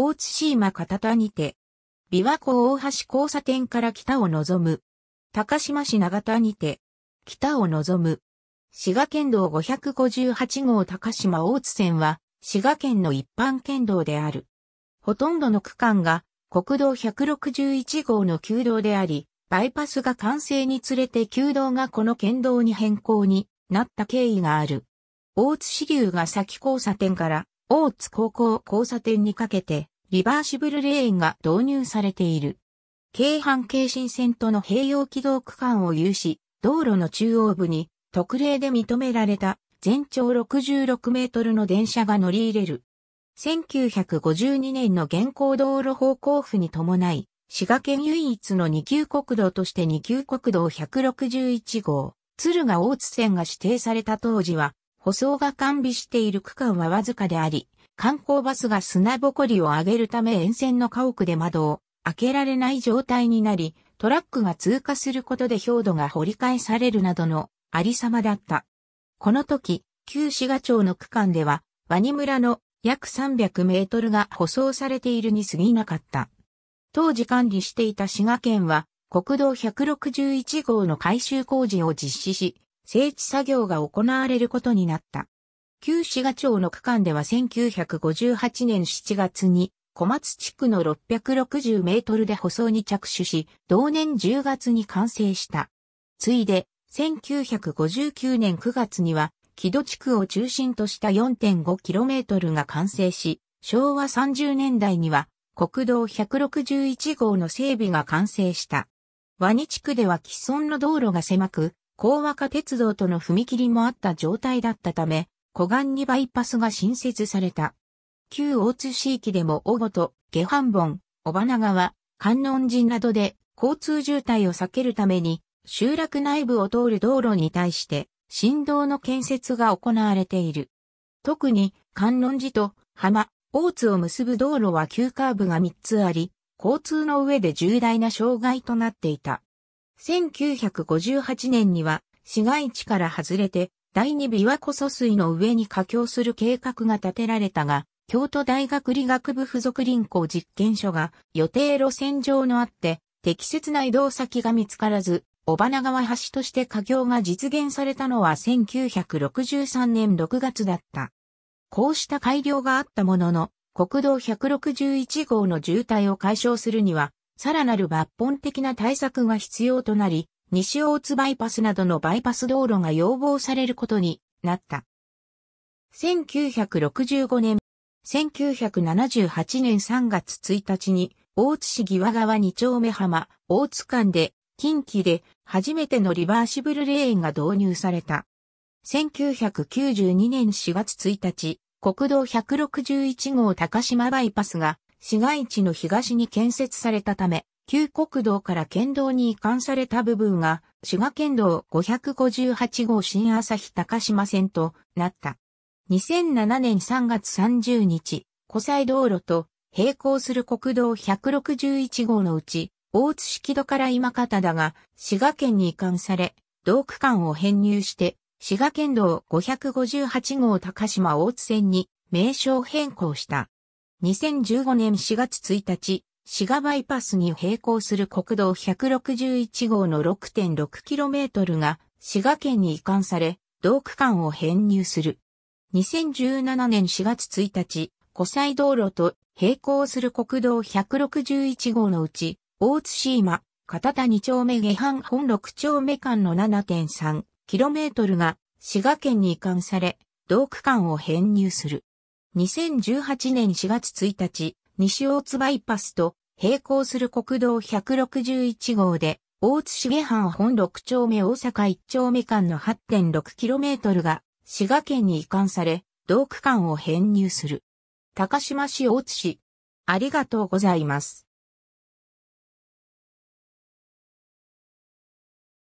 大津島片田にて、琵琶湖大橋交差点から北を望む、高島市長田にて、北を望む、滋賀県道558号高島大津線は、滋賀県の一般県道である。ほとんどの区間が国道161号の旧道であり、バイパスが完成につれて旧道がこの県道に変更になった経緯がある。大津支流が先交差点から大津高校交差点にかけて、リバーシブルレーンが導入されている。京阪京新線との併用軌道区間を有し、道路の中央部に特例で認められた全長66メートルの電車が乗り入れる。1952年の現行道路方向府に伴い、滋賀県唯一の二級国道として二級国道161号、鶴ヶ大津線が指定された当時は、舗装が完備している区間はわずかであり、観光バスが砂ぼこりを上げるため沿線の家屋で窓を開けられない状態になり、トラックが通過することで氷土が掘り返されるなどのありさまだった。この時、旧滋賀町の区間では、ワニ村の約300メートルが舗装されているに過ぎなかった。当時管理していた滋賀県は、国道161号の改修工事を実施し、整地作業が行われることになった。旧滋賀町の区間では1958年7月に小松地区の660メートルで舗装に着手し、同年10月に完成した。ついで、1959年9月には、木戸地区を中心とした 4.5km が完成し、昭和30年代には国道161号の整備が完成した。和ニ地区では既存の道路が狭く、高和化鉄道との踏切もあった状態だったため、湖岸にバイパスが新設された。旧大津市域でも大ごと、下半本、小花川、観音寺などで交通渋滞を避けるために、集落内部を通る道路に対して、振動の建設が行われている。特に、観音寺と浜、大津を結ぶ道路は急カーブが3つあり、交通の上で重大な障害となっていた。1958年には市街地から外れて第二琵琶湖疎水の上に架橋する計画が立てられたが、京都大学理学部附属林校実験所が予定路線上のあって適切な移動先が見つからず、小花川橋として架橋が実現されたのは1963年6月だった。こうした改良があったものの、国道161号の渋滞を解消するには、さらなる抜本的な対策が必要となり、西大津バイパスなどのバイパス道路が要望されることになった。1965年、1978年3月1日に、大津市際川二丁目浜、大津間で、近畿で初めてのリバーシブルレーンが導入された。1992年4月1日、国道161号高島バイパスが市街地の東に建設されたため、旧国道から県道に移管された部分が、滋賀県道558号新朝日高島線となった。2007年3月30日、湖西道路と並行する国道161号のうち、大津式戸から今方だが、滋賀県に移管され、同区間を編入して、滋賀県道558号高島大津線に名称変更した。2015年4月1日、滋賀バイパスに並行する国道161号の 6.6km が滋賀県に移管され、同区間を編入する。2017年4月1日、湖西道路と並行する国道161号のうち、大津島、片田2丁目下半本6丁目間の 7.3km が滋賀県に移管され、同区間を編入する。2018年4月1日、西大津バイパスと並行する国道161号で、大津重藩本6丁目大阪1丁目間の 8.6km が滋賀県に移管され、同区間を編入する。高島市大津市。ありがとうございます。